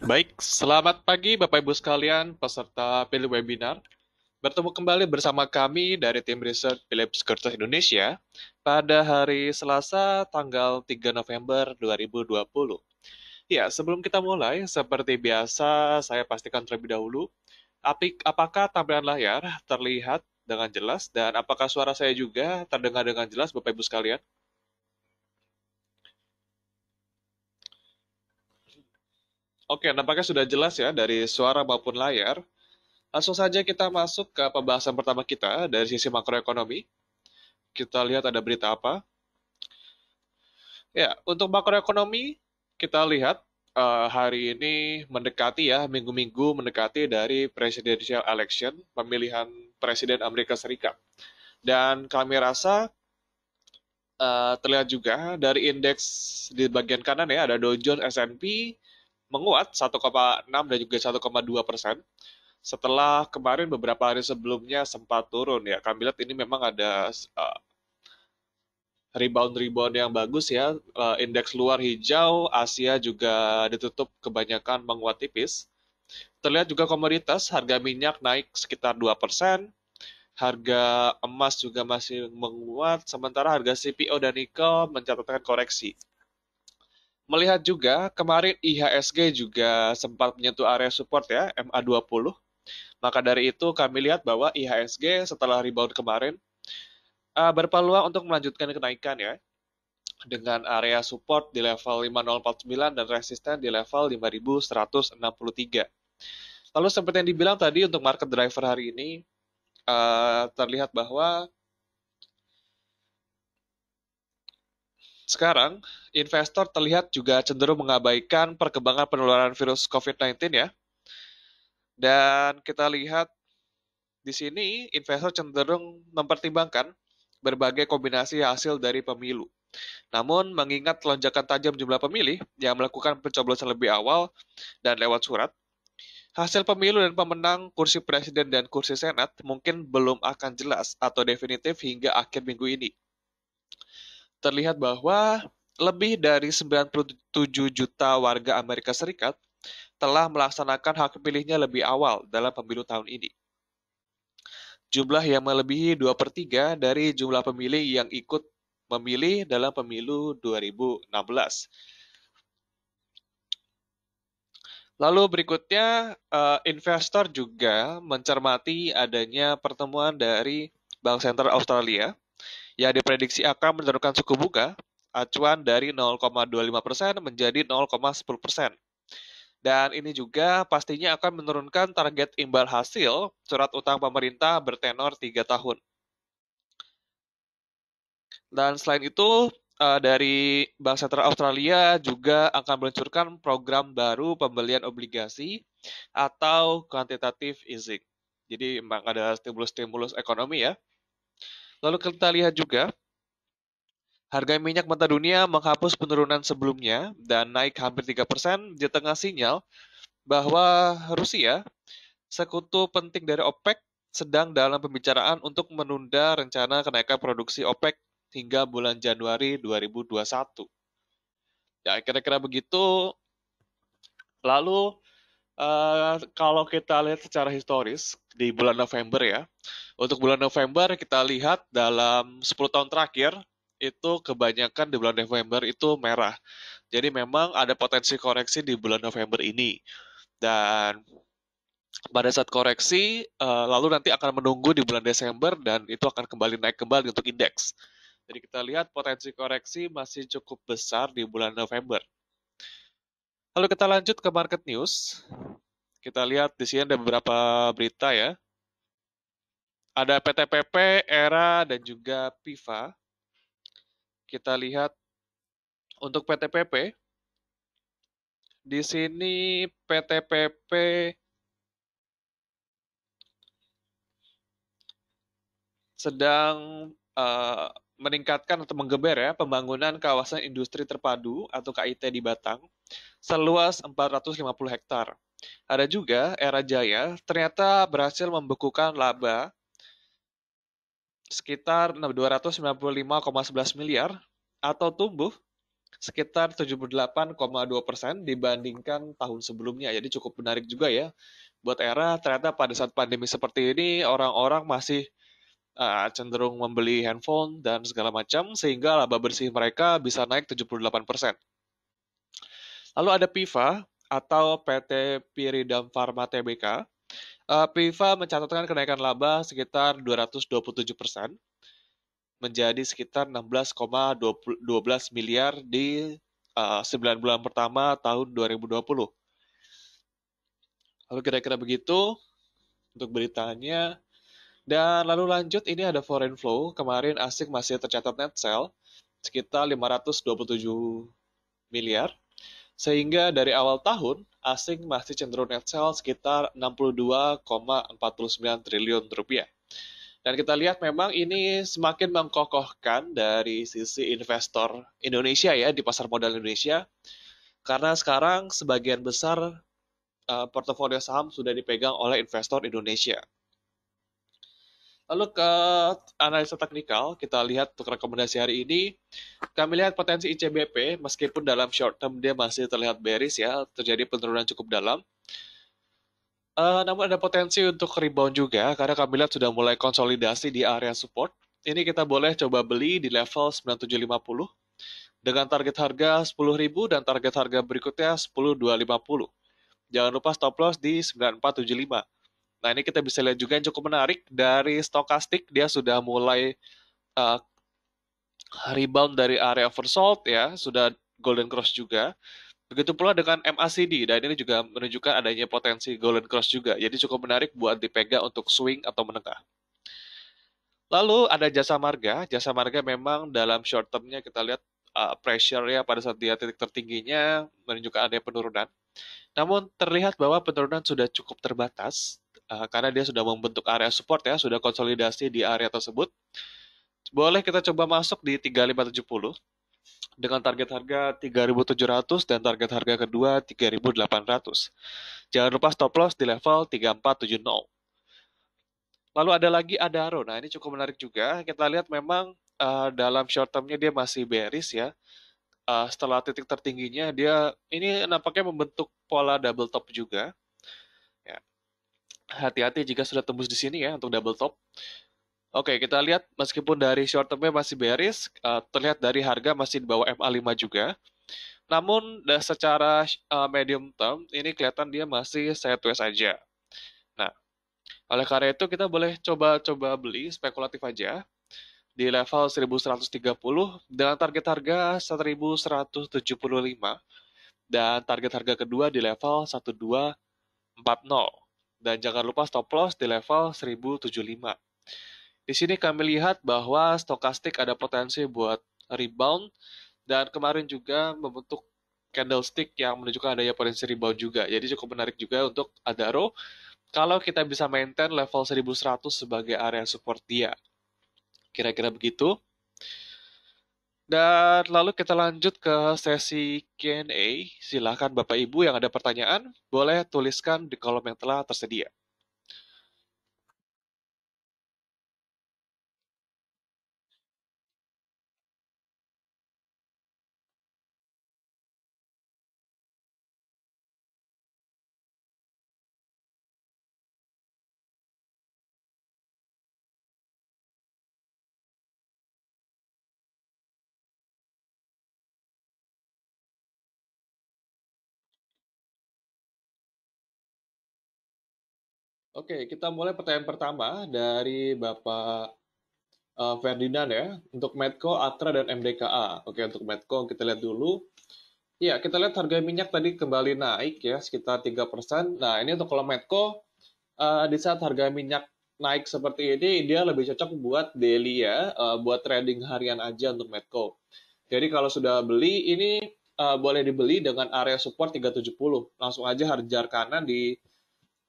Baik, selamat pagi Bapak Ibu sekalian peserta pilih webinar. Bertemu kembali bersama kami dari tim riset Philips Curtis Indonesia pada hari Selasa tanggal 3 November 2020. Ya, sebelum kita mulai, seperti biasa saya pastikan terlebih dahulu apik, apakah tampilan layar terlihat dengan jelas dan apakah suara saya juga terdengar dengan jelas Bapak Ibu sekalian? Oke, nampaknya sudah jelas ya dari suara maupun layar. Langsung saja kita masuk ke pembahasan pertama kita dari sisi makroekonomi. Kita lihat ada berita apa. Ya, untuk makroekonomi kita lihat eh, hari ini mendekati ya minggu-minggu mendekati dari presidential election, pemilihan presiden Amerika Serikat. Dan kami rasa eh, terlihat juga dari indeks di bagian kanan ya ada Dow Jones S&P menguat 1,6 dan juga 1,2 persen setelah kemarin beberapa hari sebelumnya sempat turun ya. Kami lihat ini memang ada eh, rebound-rebound yang bagus ya. Uh, indeks luar hijau, Asia juga ditutup kebanyakan menguat tipis. Terlihat juga komoditas, harga minyak naik sekitar 2 persen. Harga emas juga masih menguat, sementara harga CPO dan nikel mencatatkan koreksi melihat juga kemarin IHSG juga sempat menyentuh area support ya MA20. Maka dari itu kami lihat bahwa IHSG setelah rebound kemarin uh, berpeluang untuk melanjutkan kenaikan ya dengan area support di level 5049 dan resisten di level 5163. Lalu seperti yang dibilang tadi untuk market driver hari ini uh, terlihat bahwa Sekarang, investor terlihat juga cenderung mengabaikan perkembangan penularan virus COVID-19 ya. Dan kita lihat di sini investor cenderung mempertimbangkan berbagai kombinasi hasil dari pemilu. Namun, mengingat lonjakan tajam jumlah pemilih yang melakukan pencoblosan lebih awal dan lewat surat, hasil pemilu dan pemenang kursi presiden dan kursi senat mungkin belum akan jelas atau definitif hingga akhir minggu ini terlihat bahwa lebih dari 97 juta warga Amerika Serikat telah melaksanakan hak pilihnya lebih awal dalam pemilu tahun ini. Jumlah yang melebihi 2 per 3 dari jumlah pemilih yang ikut memilih dalam pemilu 2016. Lalu berikutnya, eh, investor juga mencermati adanya pertemuan dari Bank Sentral Australia yang diprediksi akan menurunkan suku bunga acuan dari 0,25% menjadi 0,10%. Dan ini juga pastinya akan menurunkan target imbal hasil surat utang pemerintah bertenor 3 tahun. Dan selain itu, eh, dari Bank Sentral Australia juga akan meluncurkan program baru pembelian obligasi atau quantitative easing. Jadi memang ada stimulus-stimulus ekonomi ya Lalu kita lihat juga Harga minyak mentah dunia menghapus penurunan sebelumnya dan naik hampir 3% di tengah sinyal bahwa Rusia, sekutu penting dari OPEC, sedang dalam pembicaraan untuk menunda rencana kenaikan produksi OPEC hingga bulan Januari 2021. Ya, kira-kira begitu. Lalu, Eh, kalau kita lihat secara historis di bulan November ya, untuk bulan November kita lihat dalam 10 tahun terakhir itu kebanyakan di bulan November itu merah. Jadi memang ada potensi koreksi di bulan November ini. Dan pada saat koreksi, eh, lalu nanti akan menunggu di bulan Desember dan itu akan kembali naik kembali untuk indeks. Jadi kita lihat potensi koreksi masih cukup besar di bulan November. Lalu kita lanjut ke market news. Kita lihat di sini ada beberapa berita ya. Ada PTPP, ERA, dan juga PIVA. Kita lihat untuk PTPP. Di sini PTPP sedang uh, meningkatkan atau menggeber ya pembangunan kawasan industri terpadu atau KIT di Batang seluas 450 hektar. Ada juga Era Jaya ternyata berhasil membekukan laba sekitar 295,11 miliar atau tumbuh sekitar 78,2 persen dibandingkan tahun sebelumnya. Jadi cukup menarik juga ya buat era ternyata pada saat pandemi seperti ini orang-orang masih ah, cenderung membeli handphone dan segala macam sehingga laba bersih mereka bisa naik 78%. persen. Lalu ada Piva atau PT Piridam Pharma Tbk, eh, Piva mencatatkan kenaikan laba sekitar 227 persen menjadi sekitar 16,12 miliar di uh, eh, 9 bulan pertama tahun 2020. Lalu kira-kira begitu untuk beritanya. Dan lalu lanjut ini ada foreign flow. Kemarin asik masih tercatat net sale sekitar 527 miliar sehingga dari awal tahun, asing masih cenderung net sales sekitar 62,49 triliun rupiah. Dan kita lihat memang ini semakin mengkokohkan dari sisi investor Indonesia ya di pasar modal Indonesia. Karena sekarang sebagian besar uh, portofolio saham sudah dipegang oleh investor Indonesia. Lalu ke analisa teknikal, kita lihat untuk rekomendasi hari ini, kami lihat potensi ICBP meskipun dalam short term dia masih terlihat bearish ya, terjadi penurunan cukup dalam. Uh, namun ada potensi untuk rebound juga karena kami lihat sudah mulai konsolidasi di area support. Ini kita boleh coba beli di level 9750 dengan target harga 10.000 dan target harga berikutnya 10.250. Jangan lupa stop loss di 9475. Nah ini kita bisa lihat juga yang cukup menarik dari stokastik dia sudah mulai uh, rebound dari area oversold ya, sudah golden cross juga. Begitu pula dengan MACD dan ini juga menunjukkan adanya potensi golden cross juga. Jadi cukup menarik buat dipegang untuk swing atau menengah. Lalu ada jasa marga. Jasa marga memang dalam short termnya kita lihat uh, eh, pressure ya pada saat dia titik tertingginya menunjukkan adanya penurunan. Namun terlihat bahwa penurunan sudah cukup terbatas uh, karena dia sudah membentuk area support ya, sudah konsolidasi di area tersebut. Boleh kita coba masuk di 3570 dengan target harga 3700 dan target harga kedua 3800. Jangan lupa stop loss di level 3470. Lalu ada lagi Adaro. Nah, ini cukup menarik juga. Kita lihat memang uh, dalam short termnya dia masih bearish ya. Uh, setelah titik tertingginya dia ini nampaknya membentuk pola double top juga hati-hati jika sudah tembus di sini ya untuk double top. Oke, kita lihat meskipun dari short termnya masih bearish, eh, terlihat dari harga masih di bawah MA5 juga. Namun secara eh, medium term ini kelihatan dia masih sideways aja. Nah, oleh karena itu kita boleh coba-coba beli spekulatif aja di level 1130 dengan target harga 1175 dan target harga kedua di level 1240. Dan jangan lupa stop loss di level 1075. Di sini kami lihat bahwa stokastik ada potensi buat rebound dan kemarin juga membentuk candlestick yang menunjukkan adanya potensi rebound juga. Jadi cukup menarik juga untuk Adaro kalau kita bisa maintain level 1100 sebagai area support dia. Kira-kira begitu. Dan lalu kita lanjut ke sesi Q&A. Silakan Bapak Ibu yang ada pertanyaan, boleh tuliskan di kolom yang telah tersedia. Oke, kita mulai pertanyaan pertama dari Bapak eh, Ferdinand ya, untuk Medco, Atra, dan MDKA. Oke, untuk Medco kita lihat dulu. Ya, kita lihat harga minyak tadi kembali naik ya, sekitar 3%. Nah, ini untuk kalau Medco, eh, di saat harga minyak naik seperti ini, dia lebih cocok buat daily ya, eh, buat trading harian aja untuk Medco. Jadi kalau sudah beli, ini boleh dibeli dengan area support 370. Langsung aja harga kanan di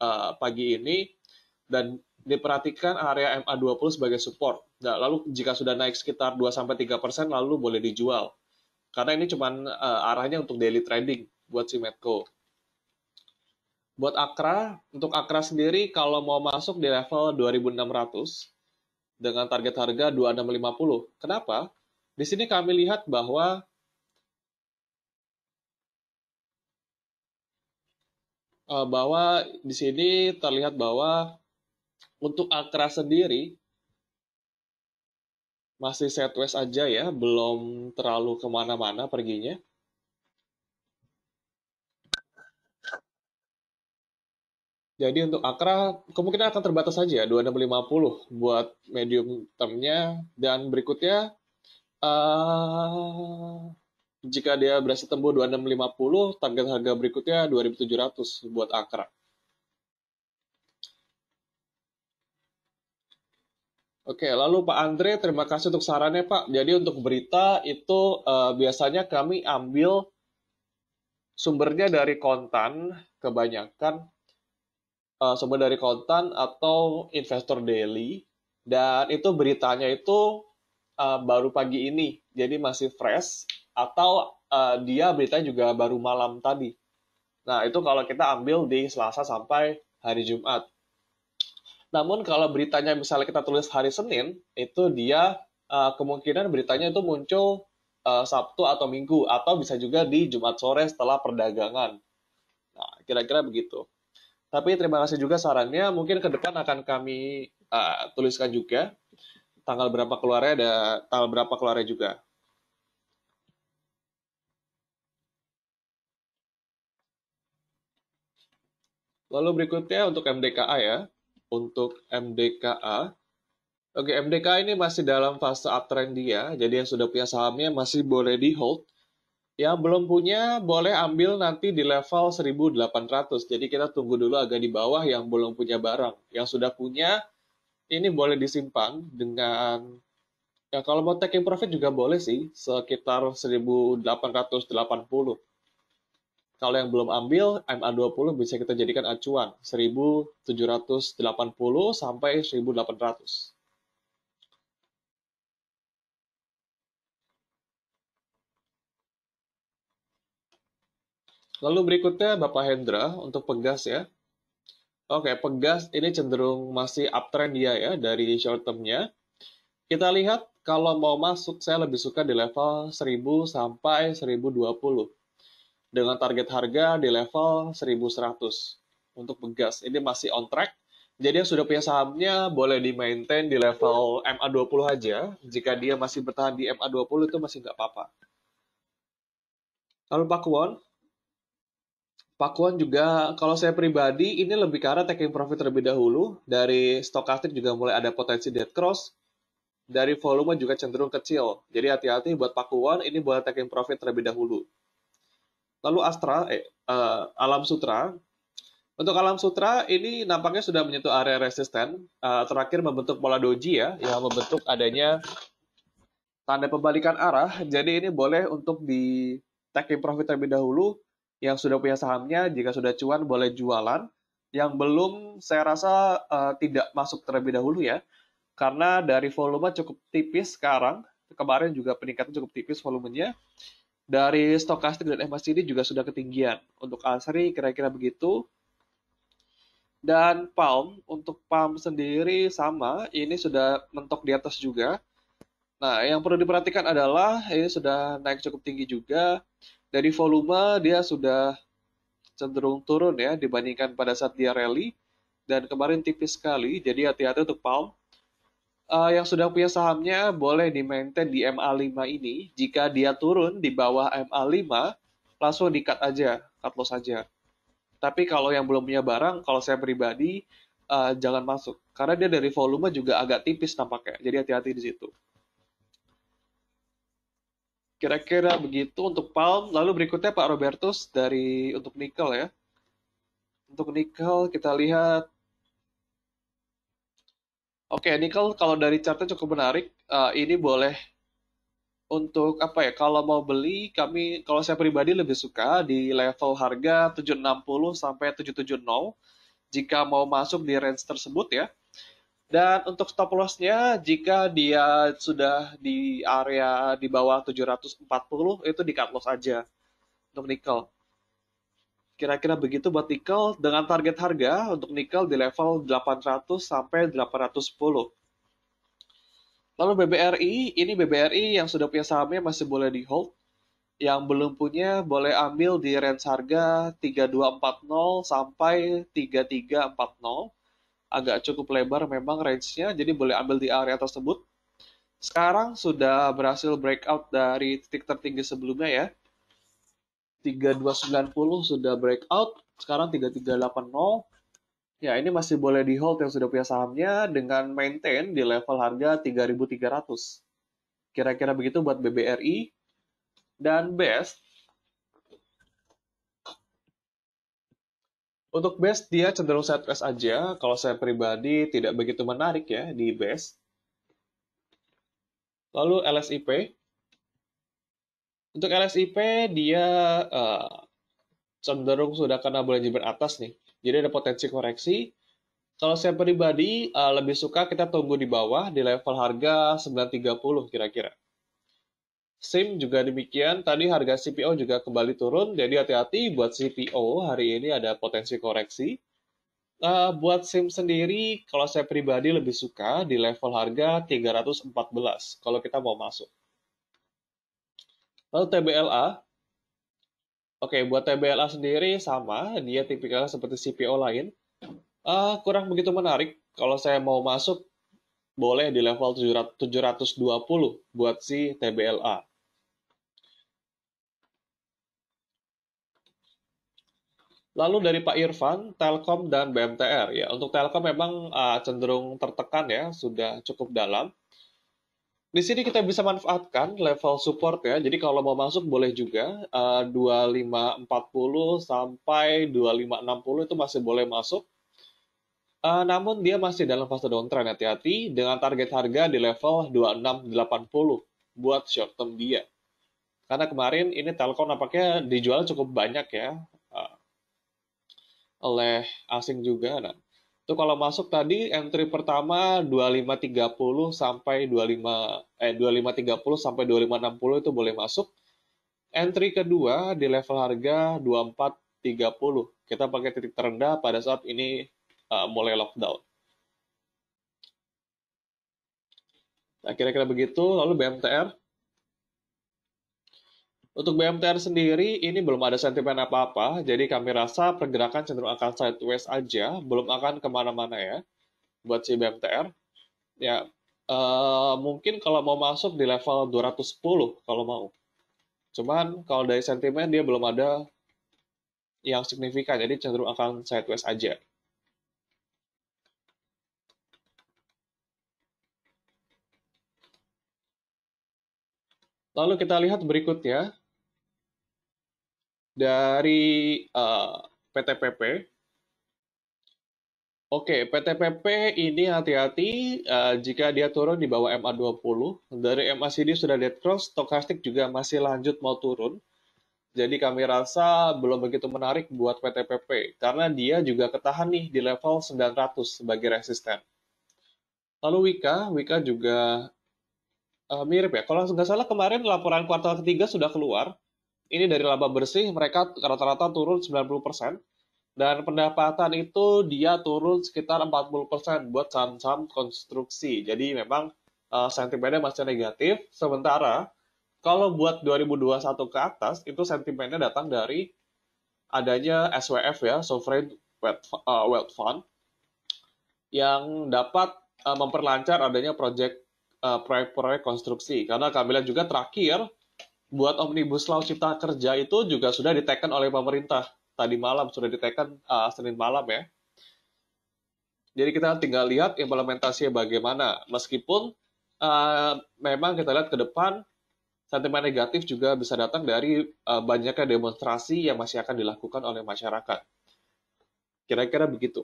uh, pagi ini dan diperhatikan area MA20 sebagai support. Nah, lalu jika sudah naik sekitar 2-3% lalu boleh dijual. Karena ini cuma uh, eh, arahnya untuk daily trading buat si Medco. Buat Akra, untuk Akra sendiri kalau mau masuk di level 2600 dengan target harga 2650. Kenapa? Di sini kami lihat bahwa uh, bahwa di sini terlihat bahwa untuk Akra sendiri masih set west aja ya, belum terlalu kemana-mana perginya. Jadi untuk Akra kemungkinan akan terbatas saja 2650 ya, buat medium termnya dan berikutnya uh, jika dia berhasil tembus 2650, target harga berikutnya 2700 buat Akra. Oke, lalu Pak Andre, terima kasih untuk sarannya Pak. Jadi untuk berita itu eh, biasanya kami ambil sumbernya dari kontan kebanyakan, eh, sumber dari kontan atau investor daily, dan itu beritanya itu eh, baru pagi ini, jadi masih fresh atau uh, dia berita juga baru malam tadi. Nah, itu kalau kita ambil di Selasa sampai hari Jumat. Namun kalau beritanya misalnya kita tulis hari Senin, itu dia uh, kemungkinan beritanya itu muncul uh, Sabtu atau Minggu atau bisa juga di Jumat sore setelah perdagangan. Nah, kira-kira begitu. Tapi terima kasih juga sarannya. Mungkin ke depan akan kami uh, tuliskan juga tanggal berapa keluarnya ada tanggal berapa keluarnya juga. Lalu berikutnya untuk MDKA ya. Untuk MDKA, Oke, MDKA ini masih dalam fase uptrend dia, jadi yang sudah punya sahamnya masih boleh di hold. Yang belum punya boleh ambil nanti di level 1800. Jadi kita tunggu dulu agak di bawah yang belum punya barang. Yang sudah punya ini boleh disimpan dengan ya kalau mau taking profit juga boleh sih sekitar 1880. Kalau yang belum ambil, MA20 bisa kita jadikan acuan 1780 sampai 1800. Lalu berikutnya Bapak Hendra untuk pegas ya. Oke, pegas ini cenderung masih uptrend dia ya dari short termnya. Kita lihat kalau mau masuk saya lebih suka di level 1000 sampai 1020 dengan target harga di level 1100 untuk Begas. Ini masih on track. Jadi yang sudah punya sahamnya boleh di maintain di level MA20 aja. Jika dia masih bertahan di MA20 itu masih nggak apa-apa. Lalu Pak Kwon juga kalau saya pribadi ini lebih karena taking profit terlebih dahulu. Dari stokastik juga mulai ada potensi dead cross. Dari volume juga cenderung kecil. Jadi hati-hati buat Pak Kwon ini boleh taking profit terlebih dahulu. Lalu Astra, eh, uh, Alam Sutra. Untuk Alam Sutra ini nampaknya sudah menyentuh area resisten. Uh, terakhir membentuk pola doji ya, yang membentuk adanya tanda pembalikan arah. Jadi ini boleh untuk di taking profit terlebih dahulu. Yang sudah punya sahamnya, jika sudah cuan boleh jualan. Yang belum saya rasa uh, tidak masuk terlebih dahulu ya. Karena dari volume cukup tipis sekarang. Kemarin juga peningkatan cukup tipis volumenya dari stokastik dan MACD juga sudah ketinggian. Untuk Asri kira-kira begitu. Dan Palm, untuk Palm sendiri sama, ini sudah mentok di atas juga. Nah, yang perlu diperhatikan adalah ini sudah naik cukup tinggi juga. Dari volume dia sudah cenderung turun ya dibandingkan pada saat dia rally. Dan kemarin tipis sekali, jadi hati-hati untuk Palm uh, yang sudah punya sahamnya boleh di maintain di MA5 ini. Jika dia turun di bawah MA5, langsung di cut aja, cut loss aja. Tapi kalau yang belum punya barang, kalau saya pribadi uh, jangan masuk karena dia dari volume juga agak tipis nampaknya. Jadi hati-hati di situ. Kira-kira begitu untuk palm. Lalu berikutnya Pak Robertus dari untuk nikel ya. Untuk nikel kita lihat Oke, okay, nikel kalau dari chartnya cukup menarik. Uh, ini boleh untuk apa ya? Kalau mau beli, kami kalau saya pribadi lebih suka di level harga 760 sampai 770 jika mau masuk di range tersebut ya. Dan untuk stop loss-nya jika dia sudah di area di bawah 740 itu di cut loss aja untuk nikel. Kira-kira begitu buat nikel dengan target harga untuk nikel di level 800 sampai 810. Lalu BBRI, ini BBRI yang sudah punya sahamnya masih boleh di hold. Yang belum punya boleh ambil di range harga 3240 sampai 3340. Agak cukup lebar memang range-nya, jadi boleh ambil di area tersebut. Sekarang sudah berhasil breakout dari titik tertinggi sebelumnya ya. 3290 sudah breakout, sekarang 3380. Ya, ini masih boleh di hold yang sudah punya sahamnya dengan maintain di level harga 3300. Kira-kira begitu buat BBRI. Dan best, Untuk best dia cenderung sideways aja. Kalau saya pribadi tidak begitu menarik ya di best. Lalu LSIP. Untuk LSIP dia uh, cenderung sudah kena bulan jibir atas nih. Jadi ada potensi koreksi. Kalau saya pribadi uh, lebih suka kita tunggu di bawah di level harga 930 kira-kira. SIM juga demikian, tadi harga CPO juga kembali turun, jadi hati-hati buat CPO hari ini ada potensi koreksi. Uh, buat SIM sendiri, kalau saya pribadi lebih suka di level harga 314 kalau kita mau masuk. Lalu TBLA, oke okay, buat TBLA sendiri sama, dia tipikalnya seperti CPO lain. Uh, kurang begitu menarik. Kalau saya mau masuk, boleh di level 720 buat si TBLA. Lalu dari Pak Irfan, Telkom dan BMTR ya. Untuk Telkom memang uh, cenderung tertekan ya, sudah cukup dalam. Di sini kita bisa manfaatkan level support ya. Jadi kalau mau masuk boleh juga eh, uh, 2540 sampai 2560 itu masih boleh masuk. Uh, namun dia masih dalam fase downtrend hati-hati dengan target harga di level 2680 buat short term dia. Karena kemarin ini Telkom nampaknya dijual cukup banyak ya uh, oleh asing juga. Nah, itu kalau masuk tadi entry pertama 2530 sampai 25 eh 2530 sampai 2560 itu boleh masuk. Entry kedua di level harga 2430. Kita pakai titik terendah pada saat ini uh, mulai lockdown. Nah, kira-kira begitu. Lalu BMTR untuk BMTR sendiri, ini belum ada sentimen apa-apa, jadi kami rasa pergerakan cenderung akan sideways aja, belum akan kemana-mana ya, buat si BMTR. Ya, uh, mungkin kalau mau masuk di level 210 kalau mau. Cuman kalau dari sentimen dia belum ada yang signifikan, jadi cenderung akan sideways aja. Lalu kita lihat berikutnya, dari uh, eh, PTPP. Oke, okay, PTPP ini hati-hati uh, jika dia turun di bawah MA20. Dari MACD sudah dead cross, stokastik juga masih lanjut mau turun. Jadi kami rasa belum begitu menarik buat PTPP karena dia juga ketahan nih di level 900 sebagai resisten. Lalu Wika, Wika juga uh, mirip ya. Kalau nggak salah kemarin laporan kuartal ketiga sudah keluar, ini dari laba bersih mereka rata-rata turun 90% dan pendapatan itu dia turun sekitar 40% buat saham-saham konstruksi. Jadi memang uh, sentimennya masih negatif. Sementara kalau buat 2021 ke atas itu sentimennya datang dari adanya SWF ya, Sovereign eh, Wealth Fund yang dapat eh, memperlancar adanya proyek proyek-proyek konstruksi. Karena kami lihat juga terakhir buat omnibus law cipta kerja itu juga sudah diteken oleh pemerintah tadi malam sudah diteken uh, Senin malam ya. Jadi kita tinggal lihat implementasinya bagaimana. Meskipun uh, memang kita lihat ke depan sentimen negatif juga bisa datang dari uh, banyaknya demonstrasi yang masih akan dilakukan oleh masyarakat. Kira-kira begitu.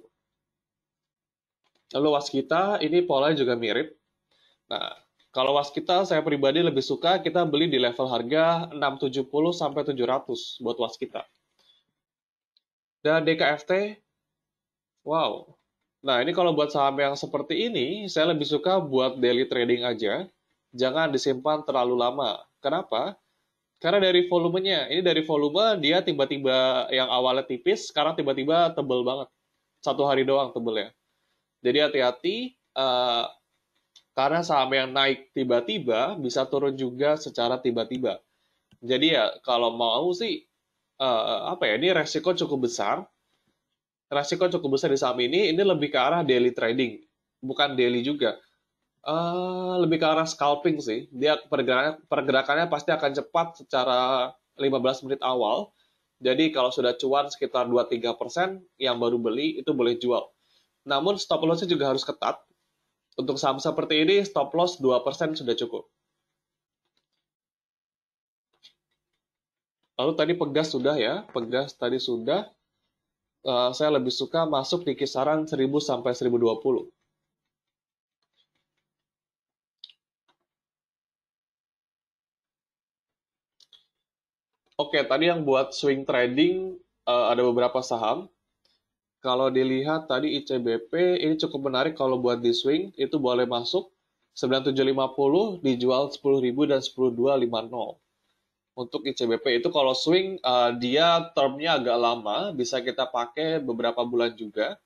Lalu waskita ini polanya juga mirip. Nah, kalau was kita, saya pribadi lebih suka kita beli di level harga 670 sampai 700 buat was kita. Dan DKFT, wow. Nah ini kalau buat saham yang seperti ini, saya lebih suka buat daily trading aja. Jangan disimpan terlalu lama. Kenapa? Karena dari volumenya, ini dari volume dia tiba-tiba yang awalnya tipis, sekarang tiba-tiba tebel banget. Satu hari doang tebelnya. Jadi hati-hati, uh, karena saham yang naik tiba-tiba bisa turun juga secara tiba-tiba. Jadi ya kalau mau sih uh, apa ya ini resiko cukup besar. Resiko cukup besar di saham ini ini lebih ke arah daily trading, bukan daily juga. Uh, lebih ke arah scalping sih. Dia pergerakannya, pergerakannya pasti akan cepat secara 15 menit awal. Jadi kalau sudah cuan sekitar 2-3% yang baru beli itu boleh jual. Namun stop lossnya juga harus ketat untuk saham seperti ini, stop loss 2% sudah cukup. Lalu tadi pegas sudah ya, pegas tadi sudah. Uh, saya lebih suka masuk di kisaran 1000 sampai 1020. Oke, tadi yang buat swing trading uh, ada beberapa saham. Kalau dilihat tadi ICBP ini cukup menarik kalau buat di swing itu boleh masuk 9750 dijual 10.000 dan 10250. Untuk ICBP itu kalau swing uh, dia termnya agak lama, bisa kita pakai beberapa bulan juga.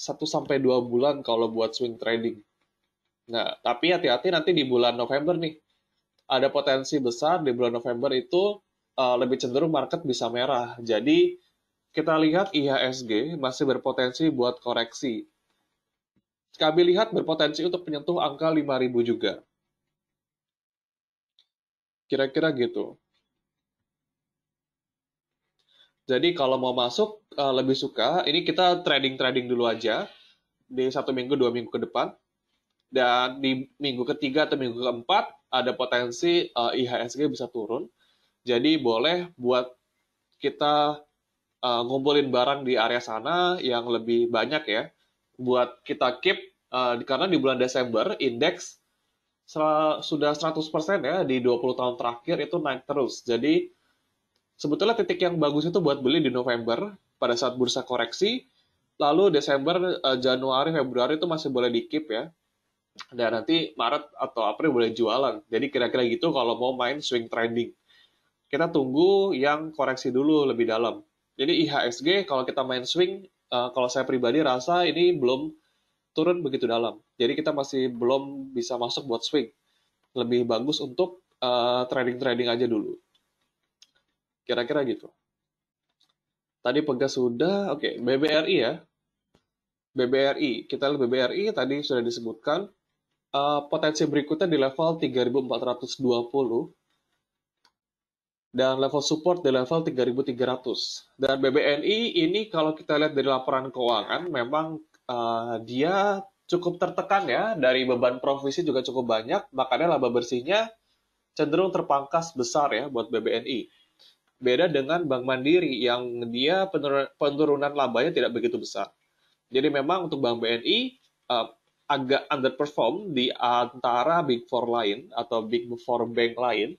1 sampai 2 bulan kalau buat swing trading. Nah, tapi hati-hati nanti di bulan November nih. Ada potensi besar di bulan November itu uh, lebih cenderung market bisa merah. Jadi kita lihat IHSG masih berpotensi buat koreksi. Kami lihat berpotensi untuk menyentuh angka 5000 juga. Kira-kira gitu. Jadi kalau mau masuk eh, lebih suka, ini kita trading-trading dulu aja di satu minggu, dua minggu ke depan. Dan di minggu ketiga atau minggu keempat ada potensi eh, IHSG bisa turun. Jadi boleh buat kita uh, ngumpulin barang di area sana yang lebih banyak ya buat kita keep uh, karena di bulan Desember indeks sudah 100% ya di 20 tahun terakhir itu naik terus. Jadi sebetulnya titik yang bagus itu buat beli di November pada saat bursa koreksi, lalu Desember, eh, Januari, Februari itu masih boleh di-keep ya. Dan nanti Maret atau April boleh jualan. Jadi kira-kira gitu kalau mau main swing trading. Kita tunggu yang koreksi dulu lebih dalam. Jadi IHSG kalau kita main swing, uh, kalau saya pribadi rasa ini belum turun begitu dalam. Jadi kita masih belum bisa masuk buat swing. Lebih bagus untuk eh, trading-trading uh, aja dulu. Kira-kira gitu. Tadi pegas sudah, oke, okay, BBRI ya. BBRI, kita lihat BBRI tadi sudah disebutkan. Uh, potensi berikutnya di level 3420 dan level support di level 3.300. Dan BBNI ini kalau kita lihat dari laporan keuangan, memang uh, dia cukup tertekan ya, dari beban provisi juga cukup banyak, makanya laba bersihnya cenderung terpangkas besar ya buat BBNI. Beda dengan Bank Mandiri yang dia penurunan, labanya tidak begitu besar. Jadi memang untuk Bank BNI uh, eh, agak underperform di antara Big Four lain atau Big Four Bank lain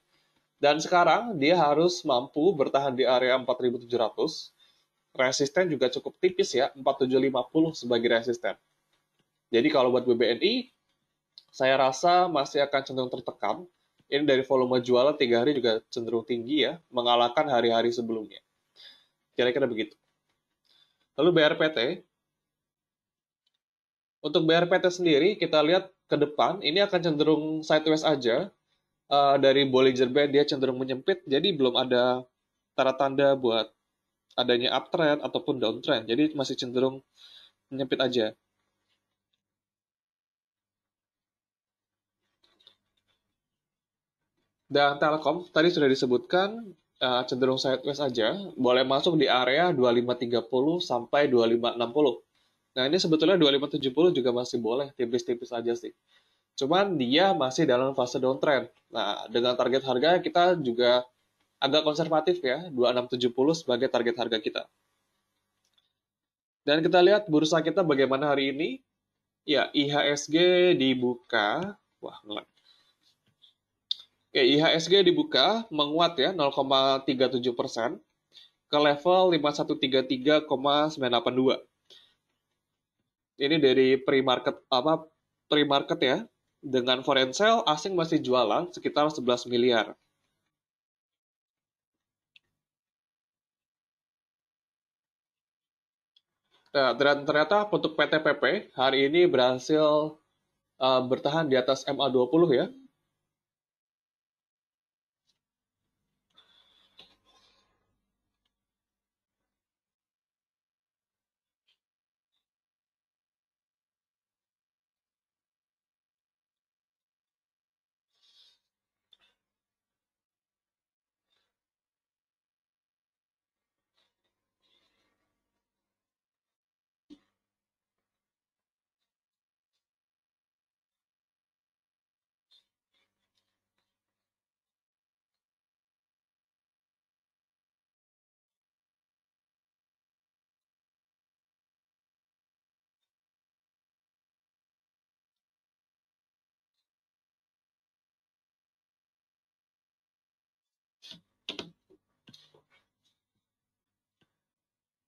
dan sekarang dia harus mampu bertahan di area 4700. Resisten juga cukup tipis ya, 4750 sebagai resisten. Jadi kalau buat BBNI, saya rasa masih akan cenderung tertekan. Ini dari volume jualan 3 hari juga cenderung tinggi ya, mengalahkan hari-hari sebelumnya. Kira-kira begitu. Lalu BRPT. Untuk BRPT sendiri, kita lihat ke depan, ini akan cenderung sideways aja, uh, dari Bollinger Band dia cenderung menyempit, jadi belum ada tanda-tanda buat adanya uptrend ataupun downtrend. Jadi masih cenderung menyempit aja. Dan Telkom tadi sudah disebutkan uh, cenderung sideways aja, boleh masuk di area 2530 sampai 2560. Nah, ini sebetulnya 2570 juga masih boleh, tipis-tipis aja sih. Cuman dia masih dalam fase downtrend. Nah, dengan target harga kita juga agak konservatif ya, 2670 sebagai target harga kita. Dan kita lihat bursa kita bagaimana hari ini. Ya, IHSG dibuka. Wah, ngelag. Oke, IHSG dibuka menguat ya 0,37 persen ke level 5133,982. Ini dari pre-market apa pre-market ya, dengan foreign sale, asing masih jualan sekitar 11 miliar. Nah, dan ternyata untuk PTPP hari ini berhasil uh, bertahan di atas MA20 ya.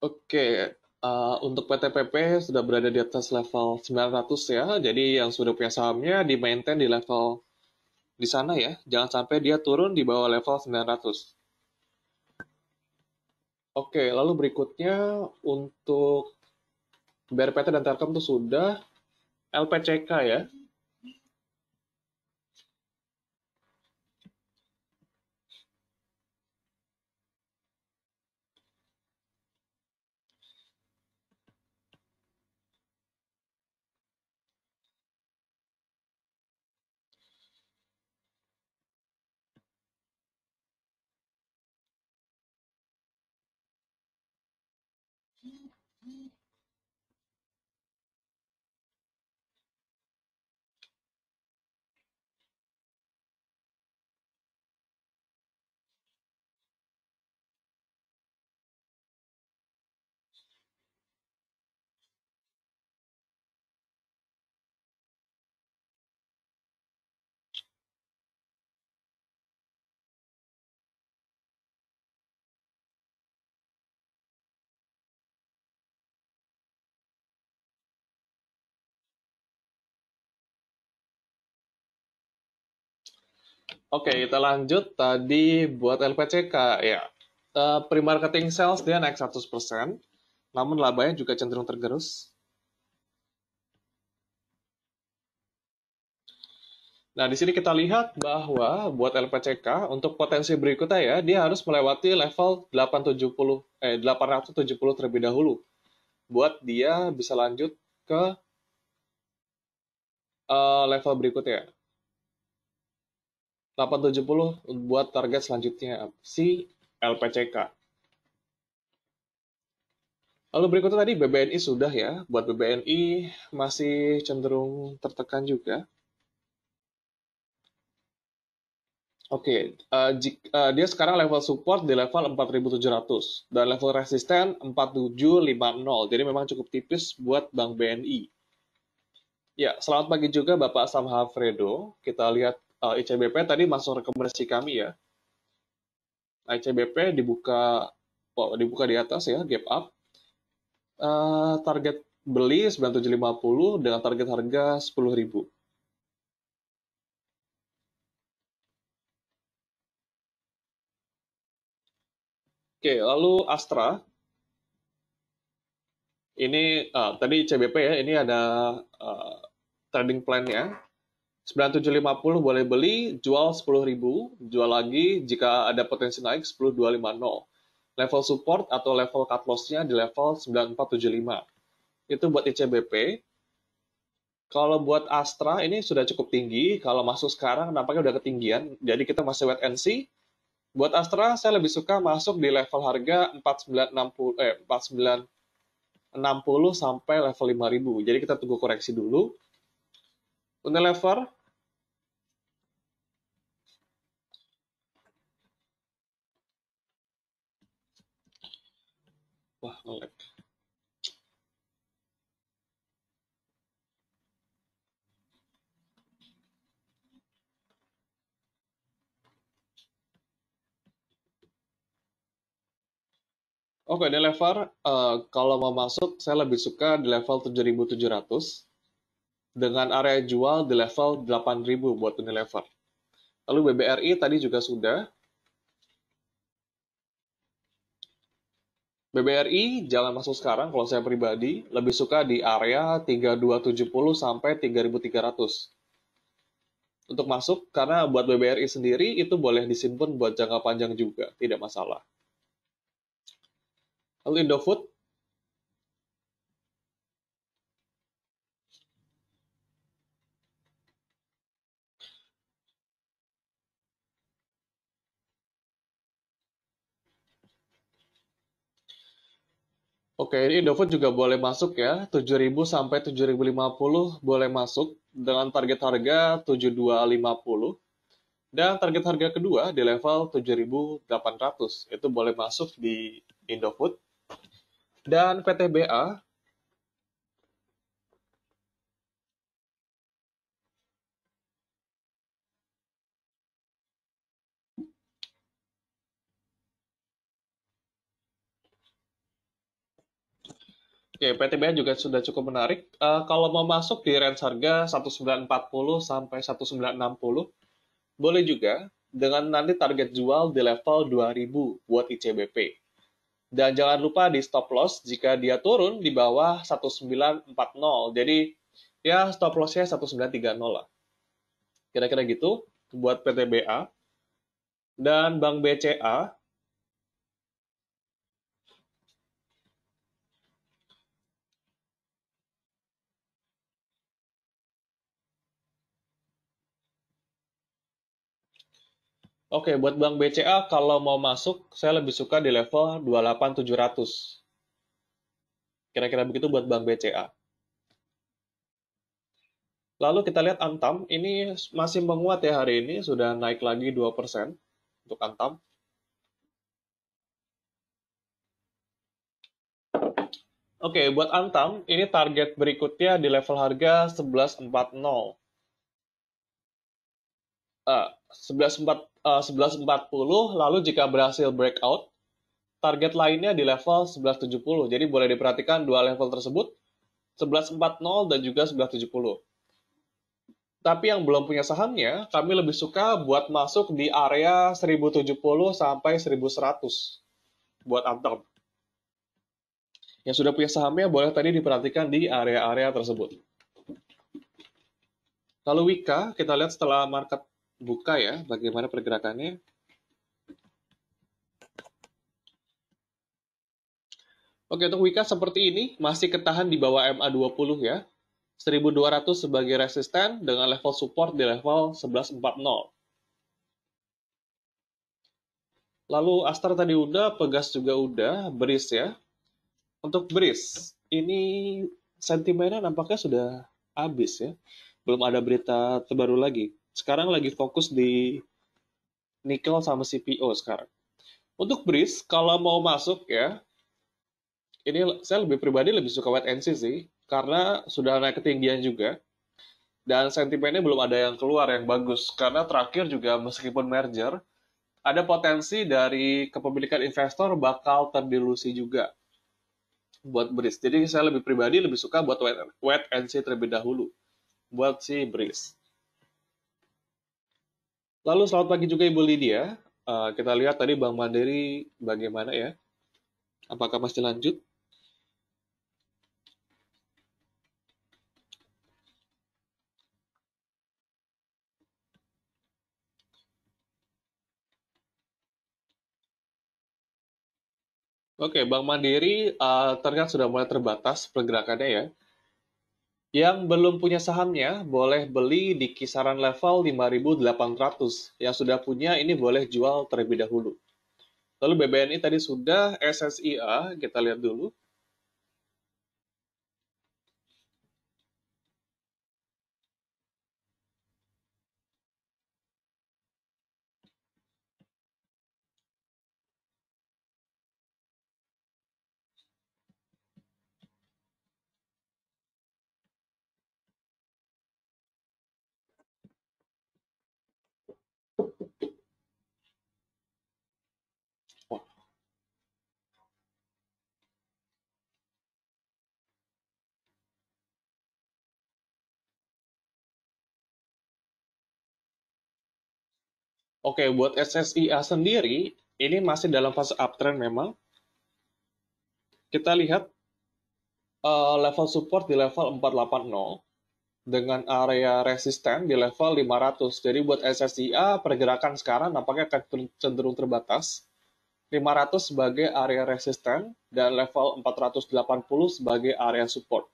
Oke, uh, untuk PTPP sudah berada di atas level 900 ya. Jadi yang sudah punya sahamnya di maintain di level di sana ya. Jangan sampai dia turun di bawah level 900. Oke, lalu berikutnya untuk BRPT dan Telkom itu sudah LPCK ya. Oke, okay, kita lanjut. Tadi buat LPCK, ya. Uh, pre-marketing sales dia naik 100%, namun labanya juga cenderung tergerus. Nah, di sini kita lihat bahwa buat LPCK, untuk potensi berikutnya ya, dia harus melewati level 870, eh, 870 terlebih dahulu. Buat dia bisa lanjut ke uh, level berikutnya. 870 buat target selanjutnya si LPCK. Lalu berikutnya tadi BBNI sudah ya, buat BBNI masih cenderung tertekan juga. Oke, okay, uh, uh, dia sekarang level support di level 4700 dan level resisten 4750. Jadi memang cukup tipis buat Bank BNI. Ya, selamat pagi juga Bapak Sam Fredo. Kita lihat uh, eh, ICBP tadi masuk rekomendasi kami ya. Nah, ICBP dibuka oh, dibuka di atas ya, gap up. Uh, target beli 9750 dengan target harga 10.000. Oke, lalu Astra. Ini uh, tadi CBP ya, ini ada uh, trading plan-nya. 9750 boleh beli, jual 10.000, jual lagi jika ada potensi naik 10250. Level support atau level cut loss-nya di level 9475. Itu buat ICBP. Kalau buat Astra ini sudah cukup tinggi, kalau masuk sekarang nampaknya udah ketinggian, jadi kita masih wait and see. Buat Astra saya lebih suka masuk di level harga 4960 eh 4960 sampai level 5000. Jadi kita tunggu koreksi dulu. Unilever Wah, ngelag. Oke, di level, uh, kalau mau masuk, saya lebih suka di level 7700 dengan area jual di level 8000 buat unilever. Lalu BBRI tadi juga sudah, BBRI jalan masuk sekarang kalau saya pribadi lebih suka di area 3270 sampai 3300. Untuk masuk karena buat BBRI sendiri itu boleh disimpan buat jangka panjang juga, tidak masalah. Lalu Indofood Oke, ini Indofood juga boleh masuk ya. 7.000 sampai 7.050 boleh masuk dengan target harga 7.250. Dan target harga kedua di level 7.800 itu boleh masuk di Indofood. Dan PTBA Oke, PTBA juga sudah cukup menarik. Uh, kalau mau masuk di range harga 1940 sampai 1960, boleh juga dengan nanti target jual di level 2000 buat ICBP. Dan jangan lupa di stop loss jika dia turun di bawah 1940. Jadi ya stop lossnya 1930 lah. Kira-kira gitu buat PTBA. Dan Bank BCA Oke, okay, buat bank BCA kalau mau masuk, saya lebih suka di level 28700. Kira-kira begitu buat bank BCA. Lalu kita lihat Antam, ini masih menguat ya hari ini, sudah naik lagi 2% untuk Antam. Oke, okay, buat Antam, ini target berikutnya di level harga 1140 uh, 11.40 uh, lalu jika berhasil breakout target lainnya di level 11.70. Jadi boleh diperhatikan dua level tersebut 11.40 dan juga 11.70. Tapi yang belum punya sahamnya, kami lebih suka buat masuk di area 1070 sampai 1100 buat Antam. Yang sudah punya sahamnya boleh tadi diperhatikan di area-area tersebut. Lalu Wika, kita lihat setelah market buka ya bagaimana pergerakannya. Oke, untuk Wika seperti ini, masih ketahan di bawah MA20 ya. 1200 sebagai resisten dengan level support di level 1140. Lalu Astar tadi udah, Pegas juga udah, Bris ya. Untuk Bris, ini sentimennya nampaknya sudah habis ya. Belum ada berita terbaru lagi. Sekarang lagi fokus di nikel sama CPO sekarang. Untuk bris, kalau mau masuk ya, ini saya lebih pribadi lebih suka wet nc sih, karena sudah naik ketinggian juga. Dan sentimennya belum ada yang keluar yang bagus, karena terakhir juga meskipun merger, ada potensi dari kepemilikan investor bakal terdilusi juga buat bris. Jadi saya lebih pribadi lebih suka buat wet and terlebih dahulu buat si bris. Lalu selamat pagi juga Ibu Lydia. Uh, kita lihat tadi Bank Mandiri bagaimana ya? Apakah masih lanjut? Oke, Bank Mandiri uh, eh, terlihat sudah mulai terbatas pergerakannya ya. Yang belum punya sahamnya boleh beli di kisaran level 5.800. Yang sudah punya ini boleh jual terlebih dahulu. Lalu BBNI tadi sudah, SSIA kita lihat dulu. Oke, buat SSIA sendiri, ini masih dalam fase uptrend memang. Kita lihat uh, level support di level 480 dengan area resisten di level 500. Jadi buat SSIA, pergerakan sekarang nampaknya akan cenderung terbatas. 500 sebagai area resisten dan level 480 sebagai area support.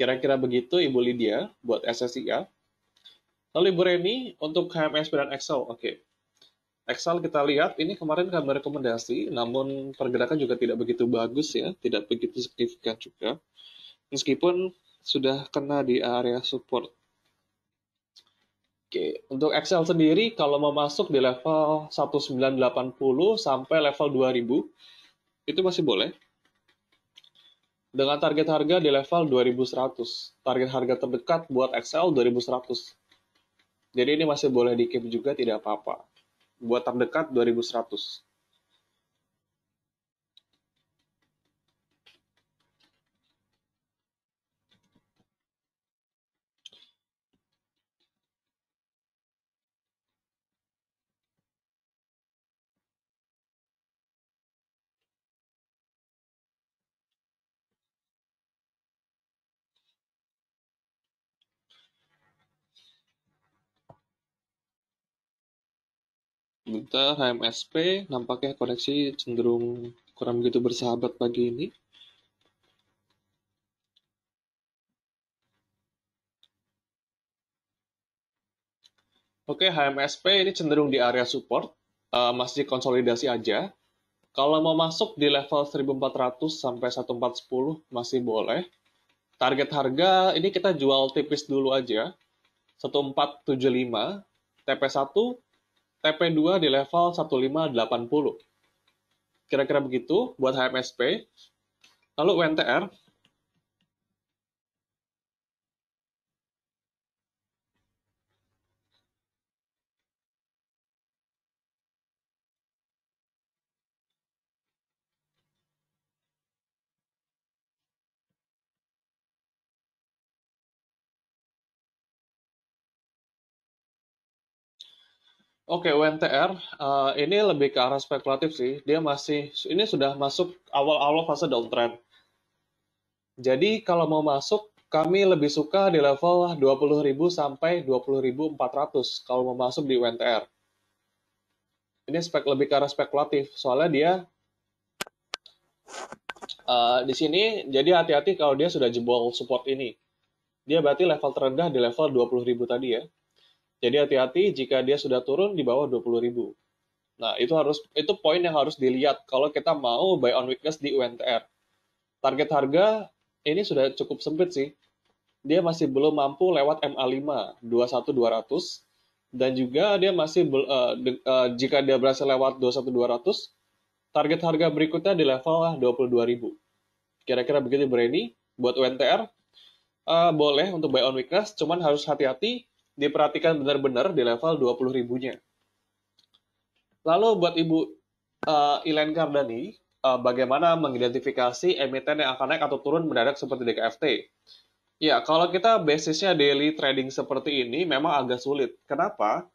Kira-kira begitu Ibu Lydia buat SSIA. Lalu Ibu Reni, untuk HMS dan Excel, oke. Okay. Excel kita lihat, ini kemarin kami rekomendasi, namun pergerakan juga tidak begitu bagus ya, tidak begitu signifikan juga. Meskipun sudah kena di area support. Oke, untuk Excel sendiri kalau mau masuk di level 1980 sampai level 2000 itu masih boleh. Dengan target harga di level 2100. Target harga terdekat buat Excel 2100. Jadi ini masih boleh di keep juga tidak apa-apa. Buat terdekat 2100. sebentar HMSP nampaknya koneksi cenderung kurang begitu bersahabat pagi ini. Oke, HMSP ini cenderung di area support, uh, masih konsolidasi aja. Kalau mau masuk di level 1400 sampai 1410 masih boleh. Target harga ini kita jual tipis dulu aja. 1475, TP1 TP2 di level 1580. Kira-kira begitu buat HMSP. Lalu UNTR, Oke, UNTR uh, eh, ini lebih ke arah spekulatif sih. Dia masih ini sudah masuk awal-awal fase downtrend. Jadi kalau mau masuk kami lebih suka di level 20.000 sampai 20.400 kalau mau masuk di UNTR. Ini spek lebih ke arah spekulatif soalnya dia uh, di sini jadi hati-hati kalau dia sudah jebol support ini. Dia berarti level terendah di level 20.000 tadi ya. Jadi hati-hati jika dia sudah turun di bawah 20.000. Nah, itu harus itu poin yang harus dilihat kalau kita mau buy on weakness di UNTR. Target harga ini sudah cukup sempit sih. Dia masih belum mampu lewat MA5 21200 dan juga dia masih uh, de, uh, jika dia berhasil lewat 21200 target harga berikutnya di level 22.000. Kira-kira begitu berani buat UNTR uh, eh, boleh untuk buy on weakness, cuman harus hati-hati diperhatikan benar-benar di level 20 ribunya. Lalu buat Ibu uh, Ilen Kardani, uh, bagaimana mengidentifikasi emiten yang akan naik atau turun mendadak seperti DKFT? Ya, kalau kita basisnya daily trading seperti ini memang agak sulit. Kenapa?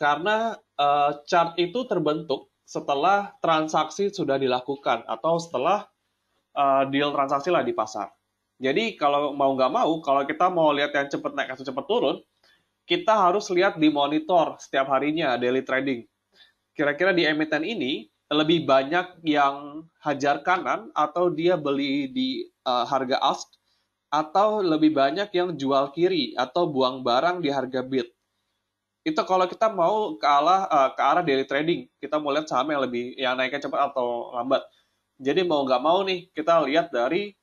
Karena uh, chart itu terbentuk setelah transaksi sudah dilakukan atau setelah uh, deal transaksi lah di pasar. Jadi kalau mau nggak mau, kalau kita mau lihat yang cepat naik atau cepat turun, kita harus lihat di monitor setiap harinya daily trading. Kira-kira di emiten ini lebih banyak yang hajar kanan atau dia beli di uh, harga ask atau lebih banyak yang jual kiri atau buang barang di harga bid. Itu kalau kita mau ke arah uh, ke arah daily trading, kita mau lihat saham yang lebih yang naiknya cepat atau lambat. Jadi mau nggak mau nih kita lihat dari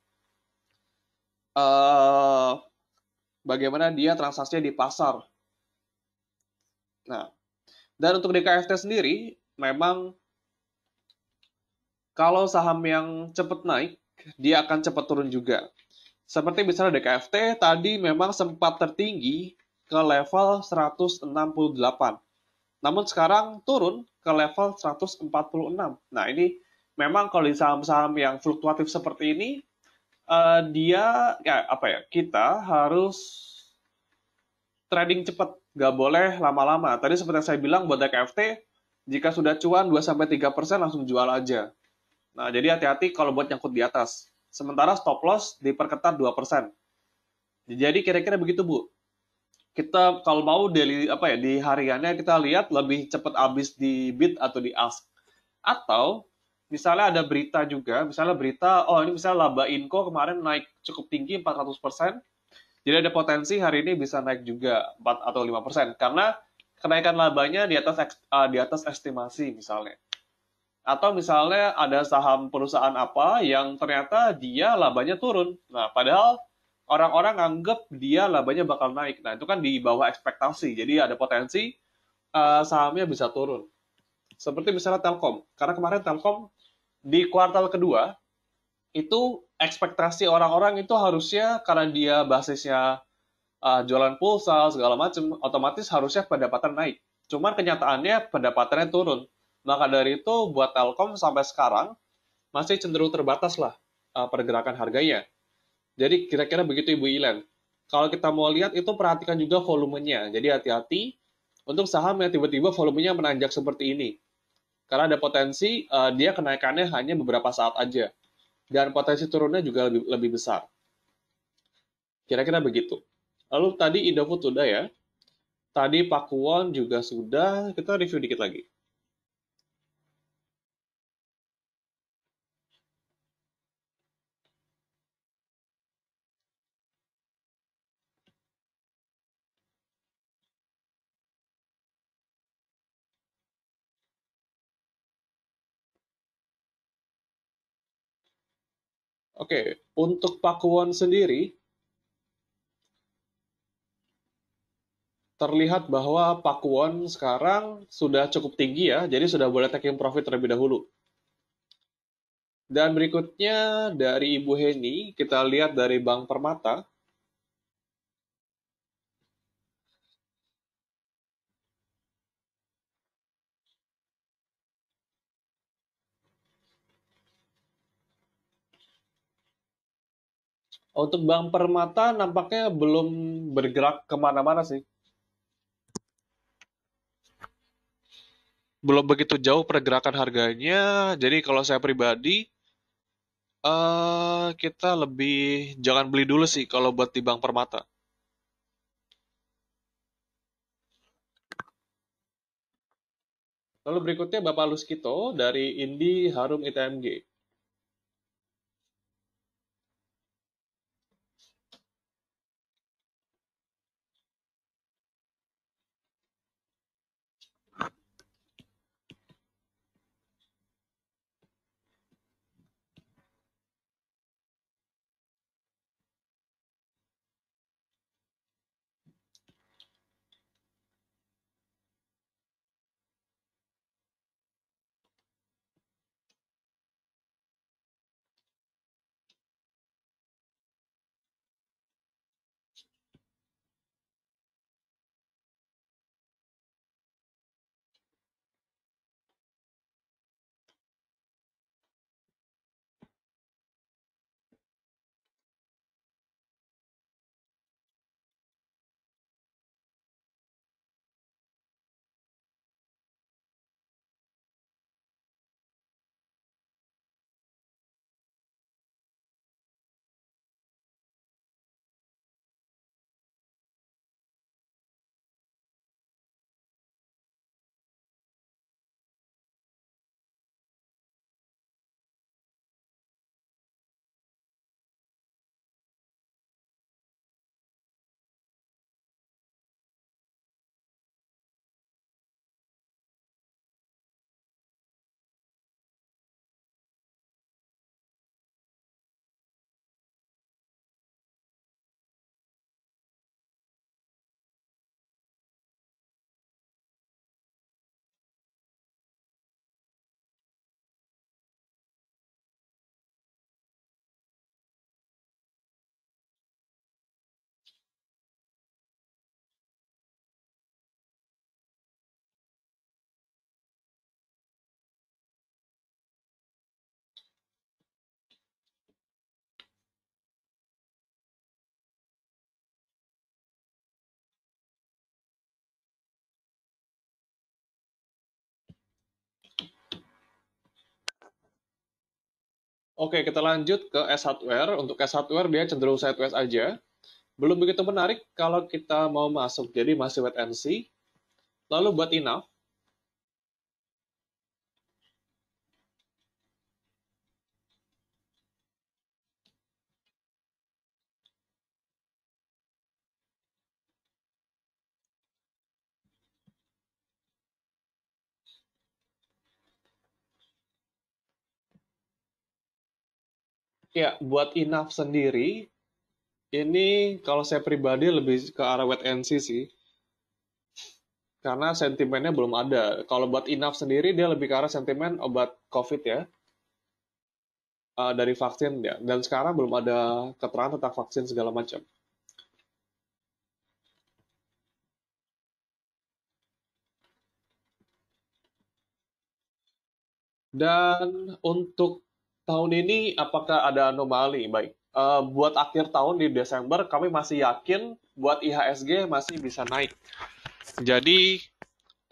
uh, bagaimana dia transaksinya di pasar. Nah, dan untuk DKFT sendiri memang kalau saham yang cepat naik, dia akan cepat turun juga. Seperti misalnya DKFT tadi memang sempat tertinggi ke level 168. Namun sekarang turun ke level 146. Nah, ini memang kalau di saham-saham yang fluktuatif seperti ini uh, dia ya apa ya kita harus trading cepat nggak boleh lama-lama. Tadi seperti yang saya bilang buat DKFT, jika sudah cuan 2-3% langsung jual aja. Nah, jadi hati-hati kalau buat nyangkut di atas. Sementara stop loss diperketat 2%. Jadi kira-kira begitu, Bu. Kita kalau mau daily apa ya di hariannya kita lihat lebih cepat habis di bid atau di ask. Atau misalnya ada berita juga, misalnya berita oh ini misalnya laba inko kemarin naik cukup tinggi 400%, jadi ada potensi hari ini bisa naik juga 4 atau 5 persen karena kenaikan labanya di atas uh, di atas estimasi misalnya. Atau misalnya ada saham perusahaan apa yang ternyata dia labanya turun. Nah, padahal orang-orang anggap dia labanya bakal naik. Nah, itu kan di bawah ekspektasi. Jadi ada potensi uh, sahamnya bisa turun. Seperti misalnya Telkom. Karena kemarin Telkom di kuartal kedua itu ekspektasi orang-orang itu harusnya karena dia basisnya uh, jualan pulsa segala macam, otomatis harusnya pendapatan naik. Cuman kenyataannya pendapatannya turun. Maka dari itu buat Telkom sampai sekarang masih cenderung terbatas lah uh, pergerakan harganya. Jadi kira-kira begitu Ibu Ilan. Kalau kita mau lihat itu perhatikan juga volumenya. Jadi hati-hati untuk saham yang tiba-tiba volumenya menanjak seperti ini. Karena ada potensi uh, dia kenaikannya hanya beberapa saat aja dan potensi turunnya juga lebih, lebih besar. Kira-kira begitu. Lalu tadi Indofood sudah ya. Tadi Pakuan juga sudah. Kita review dikit lagi. Oke, untuk Pakuan sendiri terlihat bahwa Pakuan sekarang sudah cukup tinggi ya, jadi sudah boleh taking profit terlebih dahulu. Dan berikutnya dari Ibu Heni, kita lihat dari Bank Permata. Untuk Bang Permata nampaknya belum bergerak kemana-mana sih. Belum begitu jauh pergerakan harganya. Jadi kalau saya pribadi, uh, kita lebih jangan beli dulu sih kalau buat di Bank Permata. Lalu berikutnya Bapak Luskito dari Indi Harum ITMG. Oke, kita lanjut ke S hardware. Untuk S hardware dia cenderung sideways aja. Belum begitu menarik kalau kita mau masuk, jadi masih wait and see. Lalu buat enough, Ya, buat enough sendiri, ini kalau saya pribadi lebih ke arah wet and see sih. Karena sentimennya belum ada. Kalau buat enough sendiri, dia lebih ke arah sentimen obat COVID ya. Uh, dari vaksin ya. Dan sekarang belum ada keterangan tentang vaksin segala macam. Dan untuk tahun ini apakah ada anomali? Baik, uh, buat akhir tahun di Desember kami masih yakin buat IHSG masih bisa naik. Jadi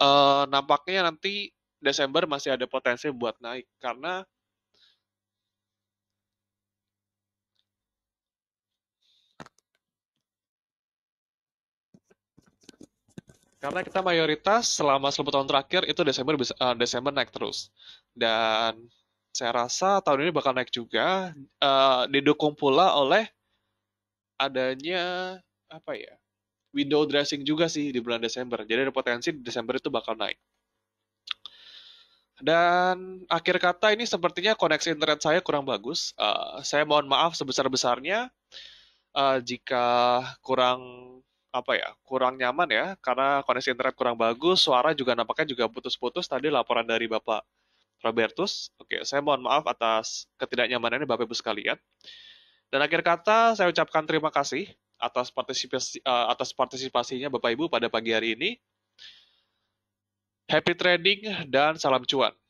uh, nampaknya nanti Desember masih ada potensi buat naik karena karena kita mayoritas selama 10 tahun terakhir itu Desember uh, Desember naik terus dan saya rasa tahun ini bakal naik juga, uh, didukung pula oleh adanya apa ya window dressing juga sih di bulan Desember. Jadi ada potensi di Desember itu bakal naik. Dan akhir kata ini sepertinya koneksi internet saya kurang bagus. Uh, saya mohon maaf sebesar-besarnya uh, jika kurang apa ya kurang nyaman ya karena koneksi internet kurang bagus, suara juga nampaknya juga putus-putus tadi laporan dari bapak Robertus, oke, okay, saya mohon maaf atas ketidaknyamanan ini Bapak-Ibu sekalian. Dan akhir kata, saya ucapkan terima kasih atas partisipasi uh, atas partisipasinya Bapak-Ibu pada pagi hari ini. Happy trading dan salam cuan.